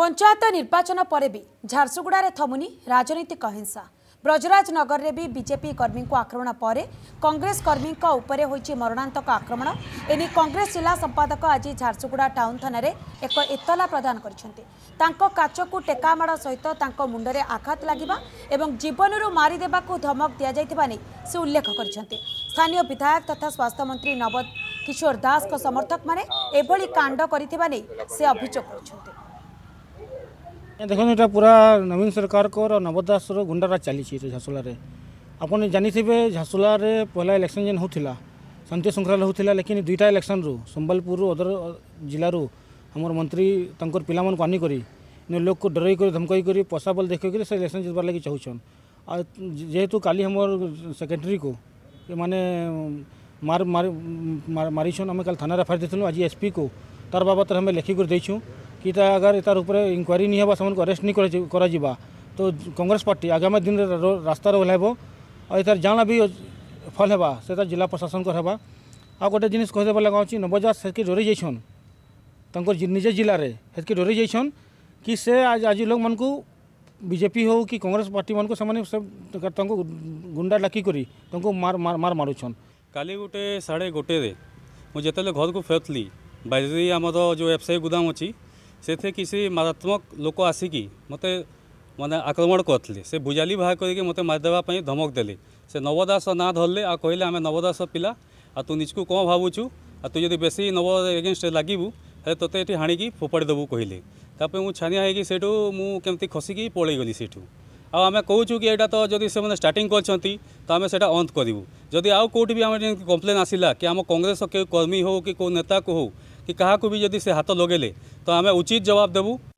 ପଞ୍ଚାୟତ ନିର୍ବାଚନ ପରେ ବି ଝାରସୁଗୁଡ଼ାରେ ଥମୁନି ରାଜନୈତିକ ହିଂସା ବ୍ରଜରାଜନଗରରେ ବି ବିଜେପି କର୍ମୀଙ୍କୁ ଆକ୍ରମଣ ପରେ କଂଗ୍ରେସ କର୍ମୀଙ୍କ ଉପରେ ହୋଇଛି ମରଣାନ୍ତକ ଆକ୍ରମଣ ଏନେଇ କଂଗ୍ରେସ ଜିଲ୍ଲା ସମ୍ପାଦକ ଆଜି ଝାରସୁଗୁଡ଼ା ଟାଉନ୍ ଥାନାରେ ଏକ ଏତଲା ପ୍ରଦାନ କରିଛନ୍ତି ତାଙ୍କ କାଚକୁ ଟେକାମାଡ଼ ସହିତ ତାଙ୍କ ମୁଣ୍ଡରେ ଆଘାତ ଲାଗିବା ଏବଂ ଜୀବନରୁ ମାରିଦେବାକୁ ଧମକ ଦିଆଯାଇଥିବା ନେଇ ସେ ଉଲ୍ଲେଖ କରିଛନ୍ତି ସ୍ଥାନୀୟ ବିଧାୟକ ତଥା ସ୍ୱାସ୍ଥ୍ୟମନ୍ତ୍ରୀ ନବ କିଶୋର ଦାସଙ୍କ ସମର୍ଥକମାନେ ଏଭଳି କାଣ୍ଡ କରିଥିବା ନେଇ ସେ ଅଭିଯୋଗ କରିଛନ୍ତି দেখুন এটা পুরা নবীন সরকারকর নবদাসর গুন্ডারাজ চালিছে এটা ঝারসুলারে আপনি জানিথিবে ঝারসুলারে পহলা ইলেকশন যেন হোলা শান্তি শৃঙ্খলা হোলা লেকিন দুইটা ইলেকশন রু সম্বলপুর অদর জেলার আমার মন্ত্রী তাঙ্কর পিলামানকু আনিকরি লোককে ডরাই করে ধমকাই করে পয়সা বল দেখাই করে সে ইলেকশন জিতবার লাগি চাহুছন আর যেহেতু কালি আমার সেক্রেটারি কু মানে মার মারিছন আমি কাল থানার এফআইআর দিয়েছিল আজ এসপি কু তার বাবদরে আমি লেখিকরি দিয়েছু कि अगर तार ऊपर इनक्वारी नहीं हेबा समान को अरेस्ट नहीं कर तो कांग्रेस पार्टी आगामी दिन रास्तार ओह्ल आ जाना भी फल हेबा से जिला प्रशासन को हेबा आ गोटे जिन कहीदेव लगे नवजात से डरी जाइन तक निजे जिले में हेतक डरी जाइन कि से आज आज लोग मानक बीजेपी हो कि कांग्रेस पार्टी मानक से गुंडा डाक कर मार मारुन का गोटे साढ़े गोटे मुझे जो घर को फेरली बाइजी आम जो एफसीआई गोदाम अच्छी से किसी मारात्मक लोक आसिकी मत मैंने आक्रमण करते से बुजाली बाहर करके मत मारदेपी धमक दे से नवदास ना धरले आ कहले आम नवदास पिला आ तू निजू कौन भावु आ तु जदि बेस नव एगेस्ट लगभू हेल्ले तोते ये हाणिकी फोपाड़ी देवु कहले तापे मुझ छानिया सेठू खसिकी पलिगली सेठू आम कौ कि यहाँ तो जब से स्टार्टिंग करो से अंत करूँ जदि आउ कौटी भी आम कम्प्लेन आसला कि आम कंग्रेस के कर्मी हो कि नेता को हूँ कि क्या भी जदि से हाथ लगे तो आम उचित जवाब देवु